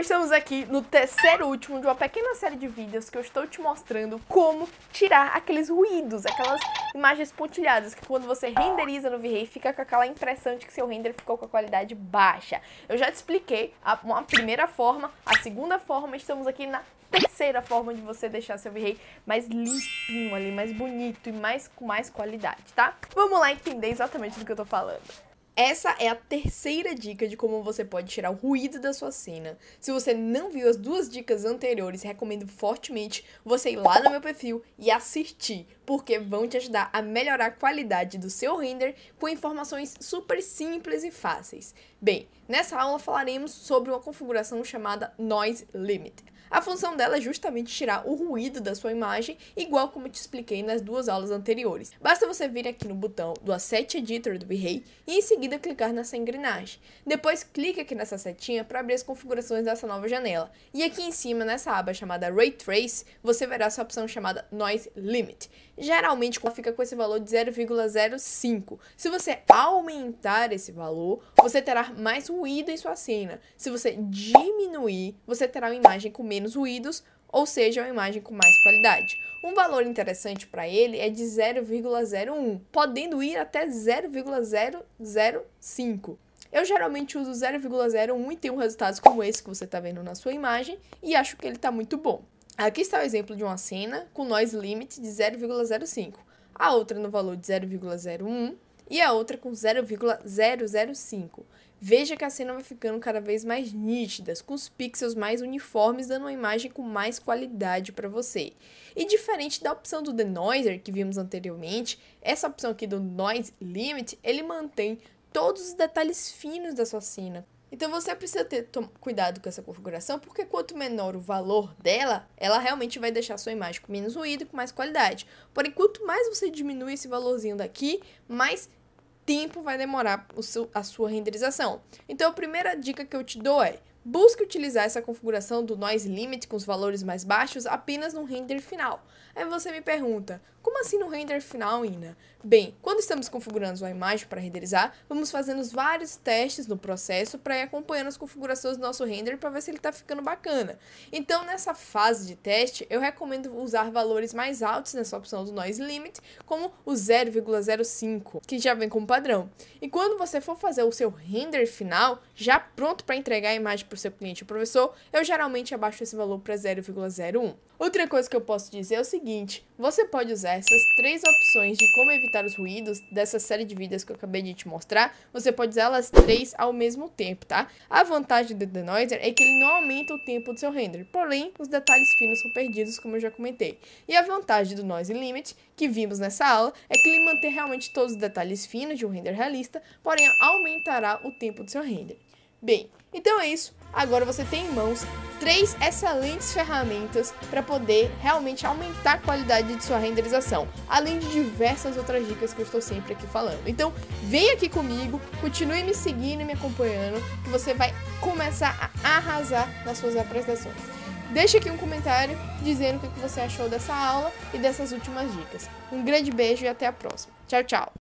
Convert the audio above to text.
estamos aqui no terceiro último de uma pequena série de vídeos que eu estou te mostrando como tirar aqueles ruídos, aquelas imagens pontilhadas que quando você renderiza no V-Ray fica com aquela impressão de que seu render ficou com a qualidade baixa. Eu já te expliquei a, uma primeira forma, a segunda forma, estamos aqui na terceira forma de você deixar seu V-Ray mais limpinho ali, mais bonito e mais com mais qualidade, tá? Vamos lá entender exatamente do que eu tô falando. Essa é a terceira dica de como você pode tirar o ruído da sua cena. Se você não viu as duas dicas anteriores, recomendo fortemente você ir lá no meu perfil e assistir, porque vão te ajudar a melhorar a qualidade do seu render com informações super simples e fáceis. Bem, nessa aula falaremos sobre uma configuração chamada Noise Limit. A função dela é justamente tirar o ruído da sua imagem, igual como eu te expliquei nas duas aulas anteriores. Basta você vir aqui no botão do Asset Editor do V-Ray e em seguida clicar nessa engrenagem. Depois clique aqui nessa setinha para abrir as configurações dessa nova janela. E aqui em cima, nessa aba chamada Ray Trace, você verá essa opção chamada Noise Limit geralmente fica com esse valor de 0,05. Se você aumentar esse valor, você terá mais ruído em sua cena. Se você diminuir, você terá uma imagem com menos ruídos, ou seja, uma imagem com mais qualidade. Um valor interessante para ele é de 0,01, podendo ir até 0,005. Eu geralmente uso 0,01 e tenho resultados como esse que você está vendo na sua imagem e acho que ele está muito bom. Aqui está o exemplo de uma cena com noise limit de 0,05, a outra no valor de 0,01 e a outra com 0,005. Veja que a cena vai ficando cada vez mais nítida, com os pixels mais uniformes, dando uma imagem com mais qualidade para você. E diferente da opção do denoiser que vimos anteriormente, essa opção aqui do noise limit, ele mantém todos os detalhes finos da sua cena, então você precisa ter cuidado com essa configuração, porque quanto menor o valor dela, ela realmente vai deixar sua imagem com menos ruído e com mais qualidade. Porém, quanto mais você diminui esse valorzinho daqui, mais tempo vai demorar o seu, a sua renderização. Então a primeira dica que eu te dou é: busque utilizar essa configuração do noise limit com os valores mais baixos apenas no render final. Aí você me pergunta, como assim no render final, Ina? Bem, quando estamos configurando uma imagem para renderizar, vamos fazendo vários testes no processo para ir acompanhando as configurações do nosso render para ver se ele está ficando bacana. Então, nessa fase de teste, eu recomendo usar valores mais altos nessa opção do noise limit, como o 0,05, que já vem como padrão. E quando você for fazer o seu render final, já pronto para entregar a imagem para para o seu cliente ou professor, eu geralmente abaixo esse valor para 0,01. Outra coisa que eu posso dizer é o seguinte, você pode usar essas três opções de como evitar os ruídos dessa série de vidas que eu acabei de te mostrar, você pode usar elas três ao mesmo tempo, tá? A vantagem do denoiser é que ele não aumenta o tempo do seu render, porém, os detalhes finos são perdidos, como eu já comentei. E a vantagem do noise limit, que vimos nessa aula, é que ele mantém realmente todos os detalhes finos de um render realista, porém aumentará o tempo do seu render. Bem, então é isso. Agora você tem em mãos três excelentes ferramentas para poder realmente aumentar a qualidade de sua renderização, além de diversas outras dicas que eu estou sempre aqui falando. Então, vem aqui comigo, continue me seguindo e me acompanhando, que você vai começar a arrasar nas suas apresentações. Deixe aqui um comentário dizendo o que você achou dessa aula e dessas últimas dicas. Um grande beijo e até a próxima. Tchau, tchau!